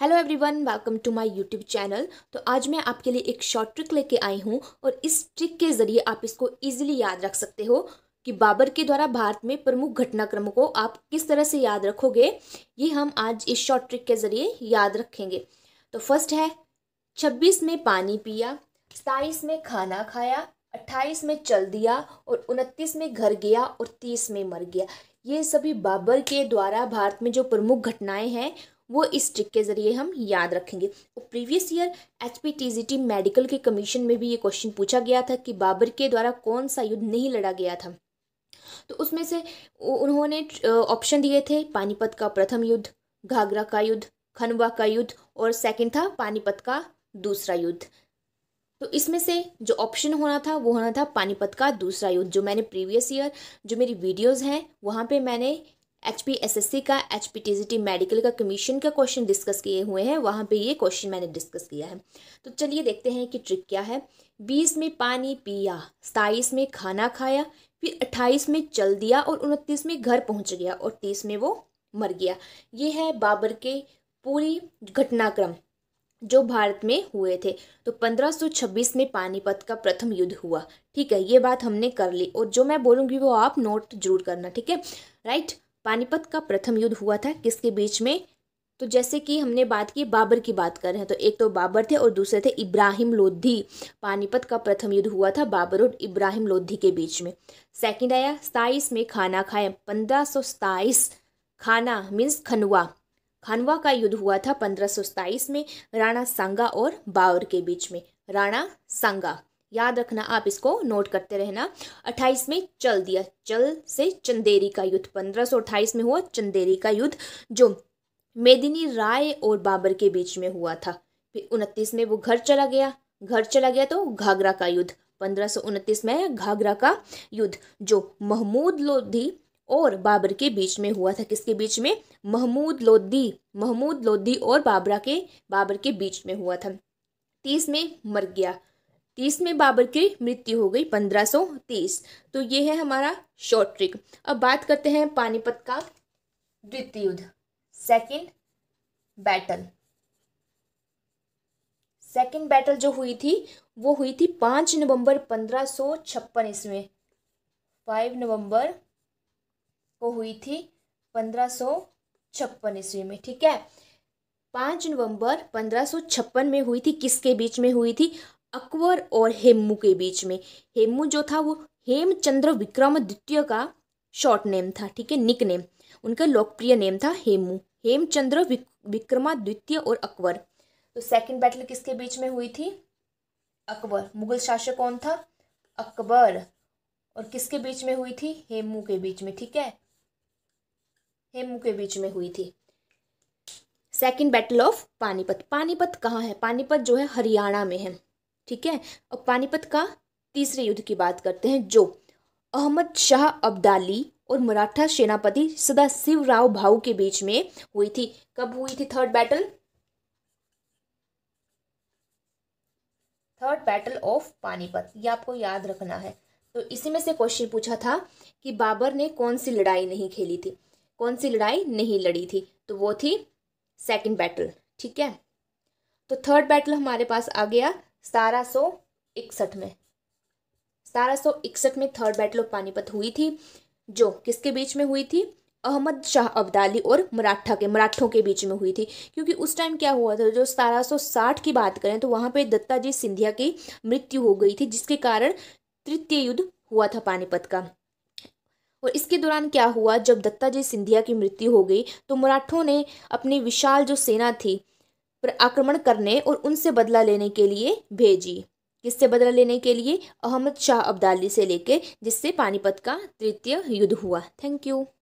hello everyone welcome to my YouTube channel तो आज मैं आपके लिए एक शॉर्ट ट्रिक लेके आई हूँ और इस ट्रिक के ज़रिए आप इसको इजीली याद रख सकते हो कि बाबर के द्वारा भारत में प्रमुख घटनाक्रमों को आप किस तरह से याद रखोगे ये हम आज इस शॉर्ट ट्रिक के ज़रिए याद रखेंगे तो फर्स्ट है छब्बीस में पानी पिया सताईस में खाना खाया अट्ठाईस में चल दिया और उनतीस में घर गया और तीस में मर गया ये सभी बाबर के द्वारा भारत में जो प्रमुख घटनाएं हैं वो इस ट्रिक के ज़रिए हम याद रखेंगे और previous year H P medical के कमीशन में भी ये क्वेश्चन पूछा गया था कि बाबर के द्वारा कौन सा युद्ध नहीं लड़ा गया था तो उसमें से उन्होंने ऑप्शन दिए थे पानीपत का प्रथम युद्ध घाघरा का युद्ध खनवा का युद्ध और सेकंड था पानीपत का दूसरा युद्ध तो इसमें से जो ऑप्शन होना था वो होना था पानीपत का दूसरा युद्ध जो मैंने प्रीवियस ईयर जो मेरी वीडियोस हैं वहाँ पे मैंने H P S S C का H P T G T medical का कमीशन का क्वेश्चन डिस्कस किए हुए हैं वहाँ पे ये क्वेश्चन मैंने डिस्कस किया है तो चलिए देखते हैं कि ट्रिक क्या है बीस में पानी पिया सताईस में खाना खाया फिर अट्ठाईस में चल दिया और उनतीस में घर पहुँच गया और तीस में वो मर गया ये है बाबर के पूरी घटनाक्रम जो भारत में हुए थे तो 1526 में पानीपत का प्रथम युद्ध हुआ ठीक है ये बात हमने कर ली और जो मैं बोलूँगी वो आप नोट जरूर करना ठीक है राइट पानीपत का प्रथम युद्ध हुआ था किसके बीच में तो जैसे कि हमने बात की बाबर की बात कर रहे हैं तो एक तो बाबर थे और दूसरे थे इब्राहिम लोधी पानीपत का प्रथम युद्ध हुआ था बाबर और इब्राहिम लोधी के बीच में सेकंड आया सताईस में खाना खाए पंद्रह सौ सताईस खाना मीन्स खनवा खनवा का युद्ध हुआ था पंद्रह सौ में राणा सांगा और बाबर के बीच में राणा सांगा याद रखना आप इसको नोट करते रहना 28 में चल दिया चल से चंदेरी का युद्ध 1528 में हुआ चंदेरी का युद्ध जो मेदिनी राय और बाबर के बीच में हुआ था फिर उनतीस में वो घर चला गया घर चला गया तो घाघरा का युद्ध पंद्रह में घाघरा का युद्ध जो महमूद लोधी और बाबर के बीच में हुआ था किसके बीच में महमूद लोधी महमूद लोधी और बाबरा के बाबर के बीच में हुआ था तीस में मर गया तीस में बाबर की मृत्यु हो गई पंद्रह तीस तो ये है हमारा शॉर्ट ट्रिक अब बात करते हैं पानीपत का द्वितीय युद्ध सेकेंड बैटल सेकेंड बैटल जो हुई थी वो हुई थी पाँच नवंबर पंद्रह सौ छप्पन ईस्वी फाइव नवंबर को हुई थी पंद्रह सौ छप्पन ईस्वी में ठीक है पाँच नवंबर पंद्रह सौ छप्पन में हुई थी किसके बीच में हुई थी अकबर और हेमू के बीच में हेमू जो था वो हेमचंद्र द्वितीय का शॉर्ट नेम था ठीक है निक नेम उनका लोकप्रिय नेम था हेमू हेमचंद्र विक्रमा द्वितीय और अकबर तो सेकंड बैटल किसके बीच में हुई थी अकबर मुगल शासक कौन था अकबर और किसके बीच में हुई थी हेमू के बीच में ठीक है हेमू के बीच में हुई थी second battle of Panipat Panipat कहाँ है पानीपत जो है हरियाणा में है ठीक है और पानीपत का तीसरे युद्ध की बात करते हैं जो अहमद शाह अब्दाली और मराठा सेनापति सदा शिवराव भाऊ के बीच में हुई थी कब हुई थी third battle third battle of Panipat ये आपको याद रखना है तो इसी में से क्वेश्चन पूछा था कि बाबर ने कौन सी लड़ाई नहीं खेली थी कौन सी लड़ाई नहीं लड़ी थी तो वो थी सेकंड बैटल ठीक है तो थर्ड बैटल हमारे पास आ गया सतारह सौ इकसठ में सतारह सौ इकसठ में थर्ड बैटल ऑफ पानीपत हुई थी जो किसके बीच में हुई थी अहमद शाह अब्दाली और मराठा के मराठों के बीच में हुई थी क्योंकि उस टाइम क्या हुआ था जो साठ की बात करें तो वहाँ पे जी सिंधिया की मृत्यु हो गई थी जिसके कारण तृतीय युद्ध हुआ था पानीपत का और इसके दौरान क्या हुआ जब दत्ताजी सिंधिया की मृत्यु हो गई तो मराठों ने अपनी विशाल जो सेना थी पर आक्रमण करने और उनसे बदला लेने के लिए भेजी किससे बदला लेने के लिए अहमद शाह अब्दाली से लेके जिससे पानीपत का तृतीय युद्ध हुआ थैंक यू